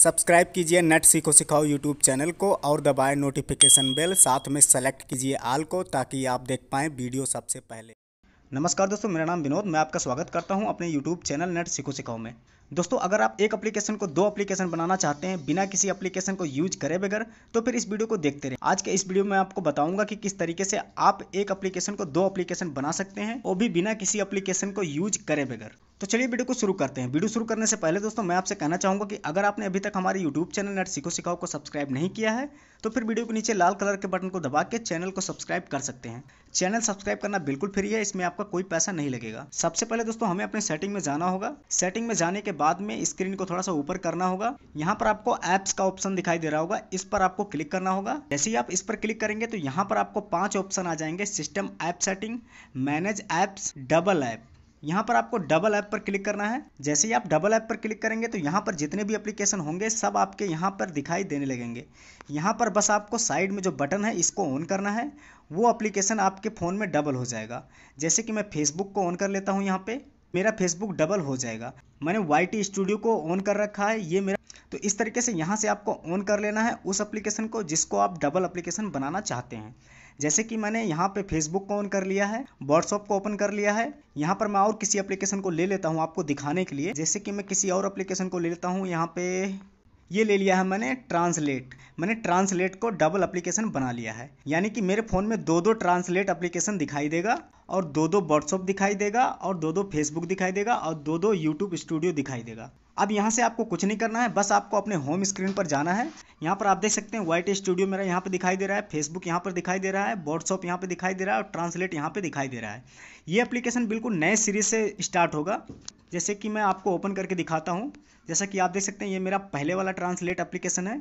subscribe कीजिए net सीखो सिखाओ यूट्यूब चैनल को और दबाएं नोटिफिकेशन बेल साथ में सेलेक्ट कीजिए आल को ताकि आप देख पाएँ वीडियो सबसे पहले नमस्कार दोस्तों मेरा नाम विनोद मैं आपका स्वागत करता हूं अपने यूट्यूब चैनल नेट सीखो सिखाओ में दोस्तों अगर आप एक एप्लीकेशन को दो एप्लीकेशन बनाना चाहते हैं बिना किसी एप्लीकेशन को यूज करे बगैर तो फिर इस वीडियो को देखते रहे आज के इस वीडियो में आपको बताऊंगा कि किस तरीके से आप एक एप्लीकेशन को दो एप्लीकेशन बना सकते हैं वो भी बिना किसी एप्लीकेशन को यूज करे बगैर तो चलिए वीडियो को शुरू करते हैं वीडियो शुरू करने से पहले दोस्तों मैं आपसे कहना चाहूंगा कि अगर आपने अभी तक हमारे यूट्यूब चैनल नेट सीखो सिखाओ को सब्सक्राइब नहीं किया है तो फिर वीडियो के नीचे लाल कलर के बटन को दबा के चैनल को सब्सक्राइब कर सकते हैं चैनल सब्सक्राइब करना बिल्कुल फ्री है इसमें आपका कोई पैसा नहीं लगेगा सबसे पहले दोस्तों हमें अपने सेटिंग में जाना होगा सेटिंग में जाने के बाद में स्क्रीन को थोड़ा सा ऊपर करना होगा यहाँ पर आपको एप्स का ऑप्शन दिखाई दे रहा होगा इस पर आपको क्लिक करना होगा जैसे ही आप इस पर क्लिक करेंगे तो यहाँ पर आपको पांच ऑप्शन आ जाएंगे system app setting manage apps double app यहाँ पर आपको डबल ऐप पर क्लिक करना है जैसे ही आप डबल ऐप पर क्लिक करेंगे तो यहाँ पर जितने भी एप्लीकेशन होंगे सब आपके यहाँ पर दिखाई देने लगेंगे यहाँ पर बस आपको साइड में जो बटन है इसको ऑन करना है वो एप्लीकेशन आपके फ़ोन में डबल हो जाएगा जैसे कि मैं फेसबुक को ऑन कर लेता हूँ यहाँ पर मेरा फेसबुक डबल हो जाएगा मैंने वाई स्टूडियो को ऑन कर रखा है ये मेरा तो इस तरीके से यहाँ से आपको ऑन कर लेना है उस एप्लीकेशन को जिसको आप डबल एप्लीकेशन बनाना चाहते हैं जैसे कि मैंने यहाँ पे फेसबुक को ऑन कर लिया है व्हाट्सअप को ओपन कर लिया है यहाँ पर मैं और किसी एप्लीकेशन को ले लेता हूँ आपको दिखाने के लिए जैसे कि मैं किसी और एप्लीकेशन को ले लेता हूँ यहाँ पे ये ले लिया है मैंने ट्रांसलेट मैंने ट्रांसलेट को डबल एप्लीकेशन बना लिया है यानी कि मेरे फ़ोन में दो दो ट्रांसलेट एप्लीकेशन दिखाई देगा और दो दो व्हाट्सअप दिखाई देगा और दो दो फेसबुक दिखाई देगा और दो दो यूट्यूब स्टूडियो दिखाई देगा अब यहाँ से आपको कुछ नहीं करना है बस आपको अपने होम स्क्रीन पर जाना है यहाँ पर आप देख सकते हैं व्हाइट स्टूडियो मेरा यहाँ पर दिखाई दे रहा है फेसबुक यहाँ पर दिखाई दे रहा है व्हाट्सअप यहाँ पर दिखाई दे रहा है और ट्रांसलेट यहाँ पर दिखाई दे रहा है ये एप्लीकेशन बिल्कुल नए सीरीज से स्टार्ट होगा जैसे कि मैं आपको ओपन करके दिखाता हूँ जैसा कि आप देख सकते हैं ये मेरा पहले वाला ट्रांसलेट एप्लीकेशन है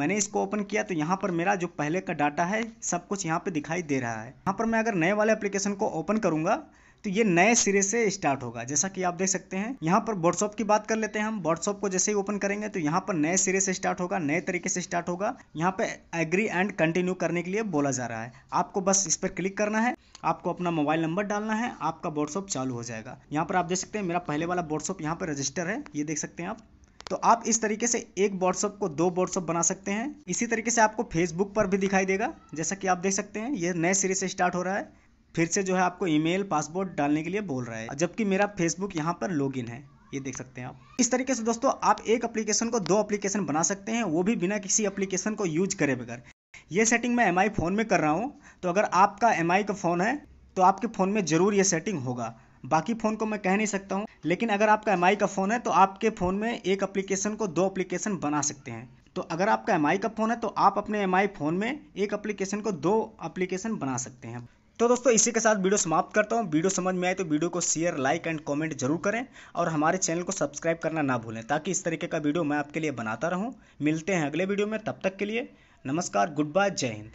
मैंने इसको ओपन किया तो यहाँ पर मेरा जो पहले का डाटा है सब कुछ यहाँ पे दिखाई दे रहा है यहाँ पर मैं अगर नए वाले एप्लीकेशन को ओपन करूँगा तो ये नए सिरे से स्टार्ट होगा जैसा कि आप देख सकते हैं यहाँ पर व्हाट्सअप की बात कर लेते हैं हम व्हाट्सअप को जैसे ही ओपन करेंगे तो यहाँ पर नए सिरे से स्टार्ट होगा नए तरीके से स्टार्ट होगा यहाँ पे एग्री एंड कंटिन्यू करने के लिए बोला जा रहा है आपको बस इस पर क्लिक करना है आपको अपना मोबाइल नंबर डालना है आपका व्हाट्सअप चालू हो जाएगा यहाँ पर आप देख सकते हैं मेरा पहले वाला व्हाट्सअप यहाँ पर रजिस्टर है ये देख सकते हैं आप तो आप इस तरीके से एक व्हाट्सअप को दो व्हाट्सअप बना सकते हैं इसी तरीके से आपको फेसबुक पर भी दिखाई देगा जैसा कि आप देख सकते हैं ये नए सिरे से स्टार्ट हो रहा है फिर से जो है आपको ईमेल पासवर्ड डालने के लिए बोल रहा है जबकि मेरा फेसबुक यहाँ पर लॉग है ये देख सकते हैं आप इस तरीके से दोस्तों आप एक एप्लीकेशन को दो एप्लीकेशन बना सकते हैं वो भी बिना किसी एप्लीकेशन को यूज करे बगैर ये सेटिंग मैं एम फ़ोन में कर रहा हूँ तो अगर आपका एम का फ़ोन है तो आपके फ़ोन में ज़रूर ये सेटिंग होगा बाकी फ़ोन को मैं कह नहीं सकता हूँ लेकिन अगर आपका एम का फ़ोन है तो आपके फ़ोन में एक एप्लीकेशन को दो एप्लीकेशन बना सकते हैं तो अगर आपका एम का फ़ोन है तो आप अपने एम फ़ोन में एक एप्लीकेशन को दो एप्लीकेशन बना सकते हैं तो दोस्तों इसी के साथ वीडियो समाप्त करता हूँ वीडियो समझ में आए तो वीडियो को शेयर लाइक एंड कमेंट जरूर करें और हमारे चैनल को सब्सक्राइब करना ना भूलें ताकि इस तरीके का वीडियो मैं आपके लिए बनाता रहूँ मिलते हैं अगले वीडियो में तब तक के लिए नमस्कार गुड बाय जय हिंद